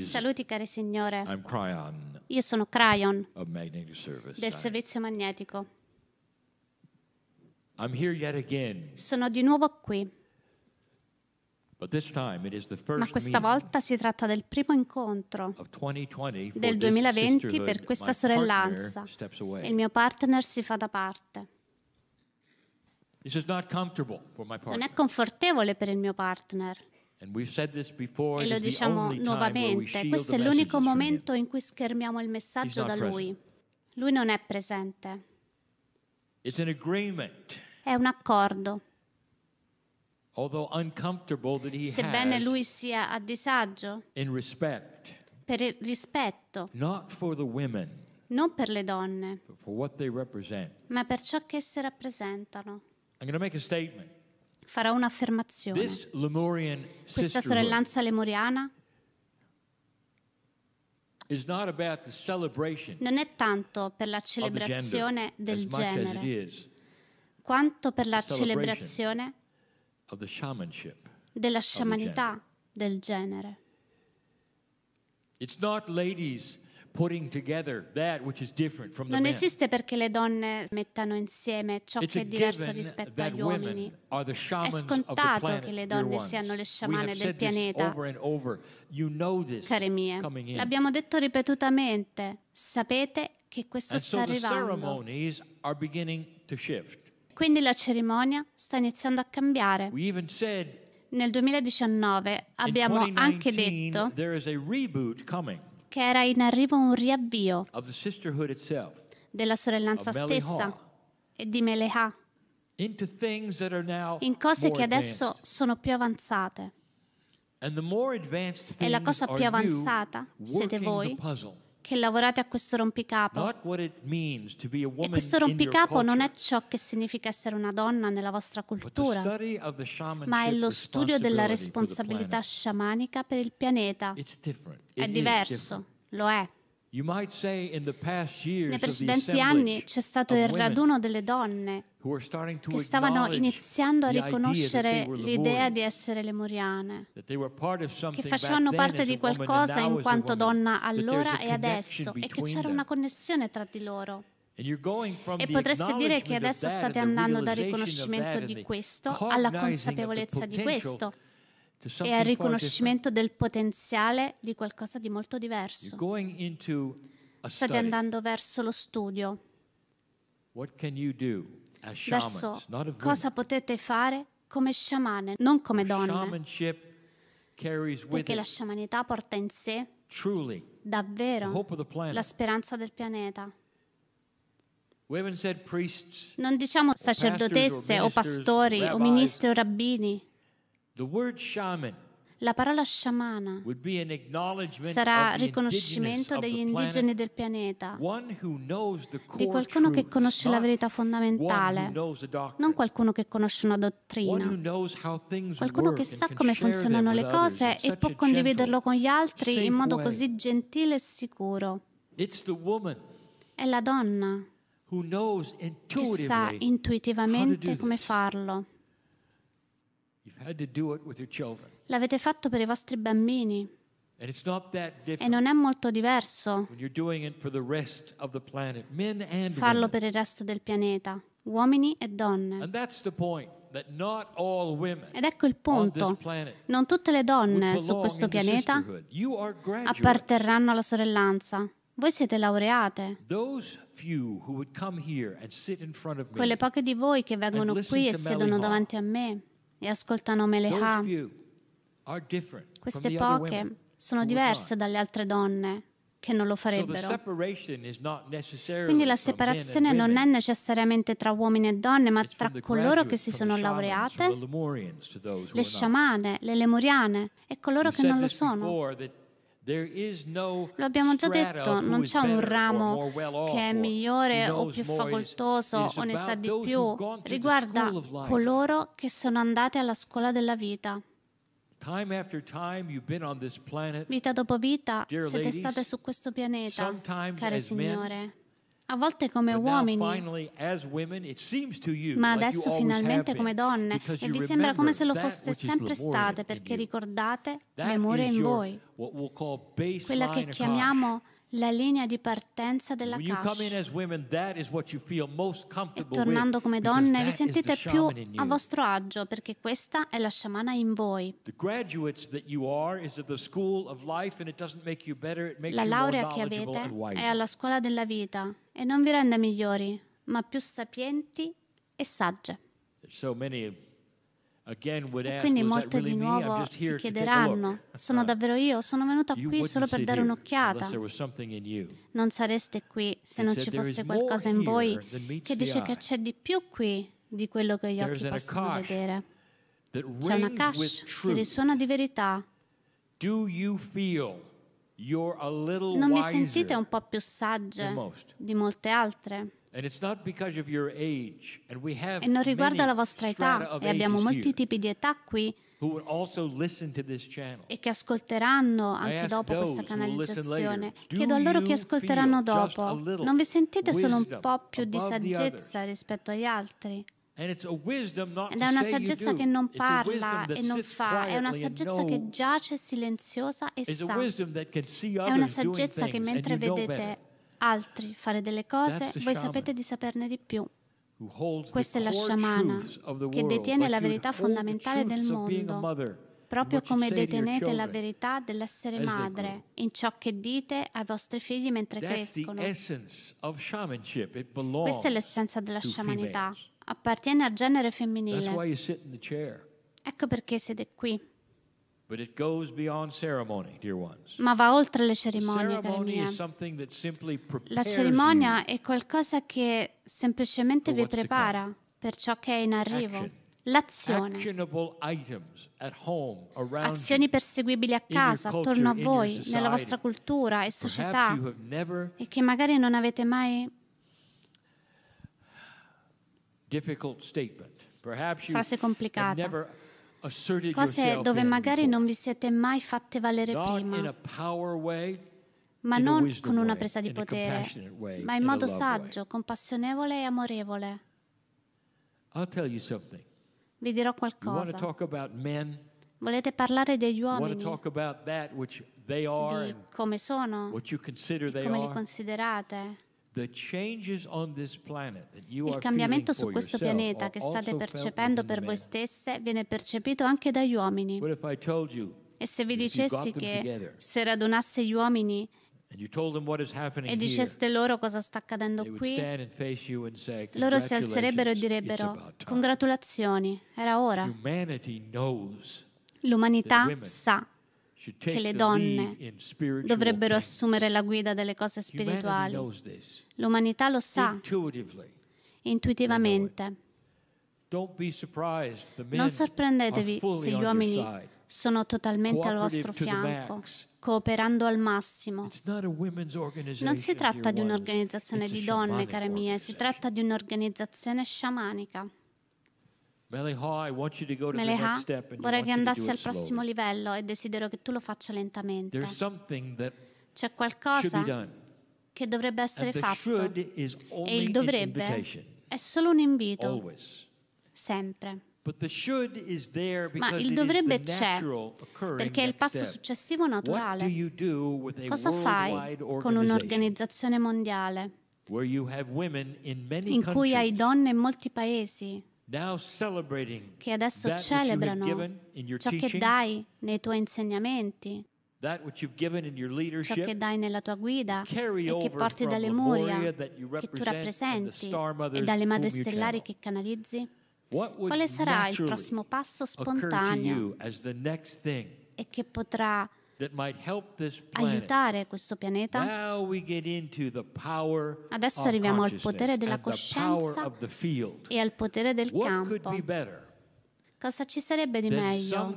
Saluti cari signore. Io sono Cryon del servizio magnetico. Sono di nuovo qui. Ma questa volta si tratta del primo incontro del 2020 per questa sorellanza il mio partner si fa da parte. Non è confortevole per il mio partner. E lo diciamo nuovamente, questo è l'unico momento in cui schermiamo il messaggio da Lui. Lui non è presente. È un accordo. Sebbene lui sia a disagio per il rispetto, non per le donne, ma per ciò che esse rappresentano. I'm going to make a statement farò un'affermazione. Questa sorellanza lemuriana non è tanto per la celebrazione del genere, quanto per la celebrazione della sciamanità del genere. It's not ladies non esiste perché le donne mettano insieme ciò che è diverso rispetto agli uomini. È scontato che le donne siano le sciamane del pianeta. Care mie, l'abbiamo detto ripetutamente. Sapete che questo sta arrivando. Quindi la cerimonia sta iniziando a cambiare. Nel 2019 abbiamo anche detto che era in arrivo un riavvio della sorellanza stessa e di Meleha in cose che adesso sono più avanzate. E la cosa più avanzata siete voi che lavorate a questo rompicapo. E questo rompicapo non è ciò che significa essere una donna nella vostra cultura, ma è lo studio della responsabilità sciamanica per il pianeta. È diverso, lo è. Nei precedenti anni c'è stato il raduno delle donne che stavano iniziando a riconoscere l'idea di essere lemuriane, che facevano parte di qualcosa in quanto donna allora e adesso e che c'era una connessione tra di loro. E potreste dire che adesso state andando dal riconoscimento di questo alla consapevolezza di questo e al riconoscimento del potenziale di qualcosa di molto diverso. State andando verso lo studio, verso cosa potete fare come sciamane, non come donne, perché la sciamanità porta in sé davvero la speranza del pianeta. Non diciamo sacerdotesse o pastori o ministri o rabbini la parola sciamana sarà riconoscimento degli indigeni del pianeta, di qualcuno che conosce la verità fondamentale, non qualcuno che conosce una dottrina, qualcuno che sa come funzionano le cose e può condividerlo con gli altri in modo così gentile e sicuro. È la donna che sa intuitivamente come farlo L'avete fatto per i vostri bambini. E non è molto diverso farlo per il resto del pianeta, uomini e donne. Ed ecco il punto. Non tutte le donne su questo pianeta apparterranno alla sorellanza. Voi siete laureate. Quelle poche di voi che vengono qui e siedono davanti a me e ascoltano Meleha. Queste poche sono diverse dalle altre donne che non lo farebbero. Quindi la separazione non è necessariamente tra uomini e donne, ma tra coloro che si sono laureate, le sciamane, le lemuriane e coloro che non lo sono. Lo abbiamo già detto, non c'è un ramo che è migliore o più facoltoso o ne sa di più, riguarda coloro che sono andati alla scuola della vita. Vita dopo vita siete state su questo pianeta, care signore. A volte come uomini, ma adesso finalmente come donne, e vi sembra come se lo foste sempre state perché ricordate l'amore in voi, quella che chiamiamo la linea di partenza della casa. E tornando come donne vi sentite più a vostro agio perché questa è la sciamana in voi. La laurea che avete è alla scuola della vita e non vi renda migliori, ma più sapienti e sagge. E quindi molte di nuovo si chiederanno, sono davvero io? Sono venuta qui solo per dare un'occhiata. Non sareste qui se non ci fosse qualcosa in voi che dice che c'è di più qui di quello che gli occhi possono vedere. C'è una cash che risuona di verità. Do you feel non vi sentite un po' più sagge di molte altre? E non riguarda la vostra età, e abbiamo molti tipi di età qui e che ascolteranno anche dopo questa canalizzazione. Chiedo a loro che ascolteranno dopo, non vi sentite solo un po' più di saggezza rispetto agli altri? Ed è una saggezza che non parla e non fa, è una saggezza che giace silenziosa e sa. È una saggezza che mentre vedete altri fare delle cose, voi sapete di saperne di più. Questa è la sciamana che detiene la verità fondamentale del mondo, proprio come detenete la verità dell'essere madre in ciò che dite ai vostri figli mentre crescono. Questa è l'essenza della sciamanità appartiene al genere femminile. Ecco perché siete qui. Ma va oltre le cerimonie, cari miei. La cerimonia è qualcosa che semplicemente vi prepara per ciò che è in arrivo. L'azione. Azioni perseguibili a casa, attorno a voi, nella vostra cultura e società, e che magari non avete mai frase complicata, cose dove magari non vi siete mai fatte valere prima, ma non con una presa di potere, ma in modo saggio, compassionevole e amorevole. Vi dirò qualcosa. Volete parlare degli uomini, di come sono, di come li considerate, il cambiamento su questo pianeta che state percependo per voi stesse viene percepito anche dagli uomini. E se vi dicessi che se radunasse gli uomini e diceste loro cosa sta accadendo qui, loro si alzerebbero e direbbero congratulazioni, era ora. L'umanità sa che le donne dovrebbero assumere la guida delle cose spirituali. L'umanità lo sa intuitivamente. Non sorprendetevi se gli uomini sono totalmente al vostro fianco, cooperando al massimo. Non si tratta di un'organizzazione di donne, care mie, si tratta di un'organizzazione sciamanica. Meleha, vorrei che andassi al prossimo livello e desidero che tu lo faccia lentamente. C'è qualcosa che dovrebbe essere fatto e il dovrebbe è solo un invito, sempre. Ma il dovrebbe c'è, perché è il passo successivo naturale. Cosa fai con un'organizzazione mondiale in cui hai donne in molti paesi? che adesso celebrano ciò che dai nei tuoi insegnamenti, ciò che dai nella tua guida e che porti dalle muria che tu rappresenti, e dalle madri stellari che canalizzi? Quale sarà il prossimo passo spontaneo e che potrà aiutare questo pianeta. Adesso arriviamo al potere della coscienza e al potere del campo. Cosa ci sarebbe di meglio?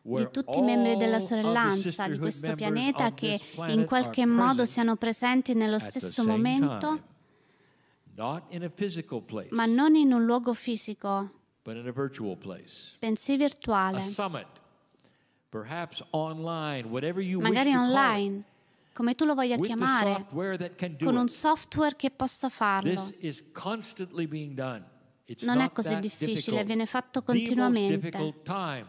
di tutti i membri della sorellanza di questo pianeta che in qualche modo siano presenti nello stesso momento, ma non in un luogo fisico, bensì virtuale magari online, come tu lo voglia chiamare, con un software che possa farlo. Non è così difficile, viene fatto continuamente.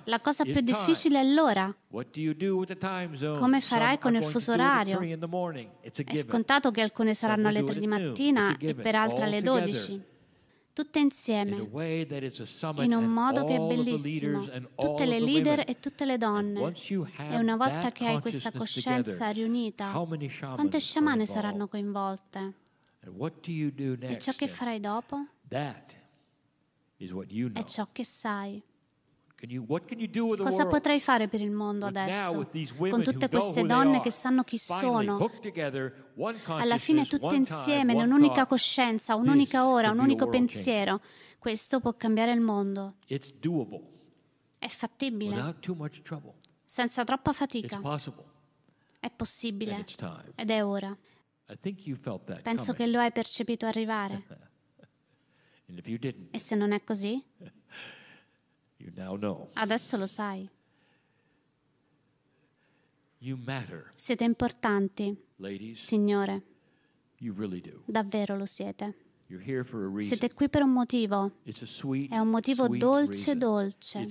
La cosa più difficile è l'ora. Come farai con il fuso orario? È scontato che alcune saranno alle 3 di mattina e per altre alle 12 tutte insieme, in un modo che è bellissimo, tutte le leader e tutte le donne. E una volta che hai questa coscienza riunita, quante sciamane saranno coinvolte? E ciò che farai dopo è ciò che sai. Cosa potrei fare per il mondo adesso? Con tutte queste donne che sanno chi sono, alla fine tutte insieme, in un'unica coscienza, un'unica ora, un unico pensiero, questo può cambiare il mondo. È fattibile, senza troppa fatica. È possibile ed è ora. Penso che lo hai percepito arrivare. E se non è così? Adesso lo sai. Siete importanti, signore. Davvero lo siete. Siete qui per un motivo. È un motivo dolce, dolce.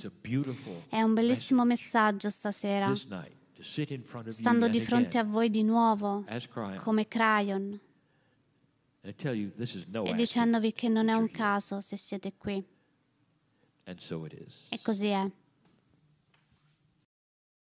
È un bellissimo messaggio stasera. Stando di fronte a voi di nuovo, come Cryon, e dicendovi che non è un caso se siete qui. E so così è.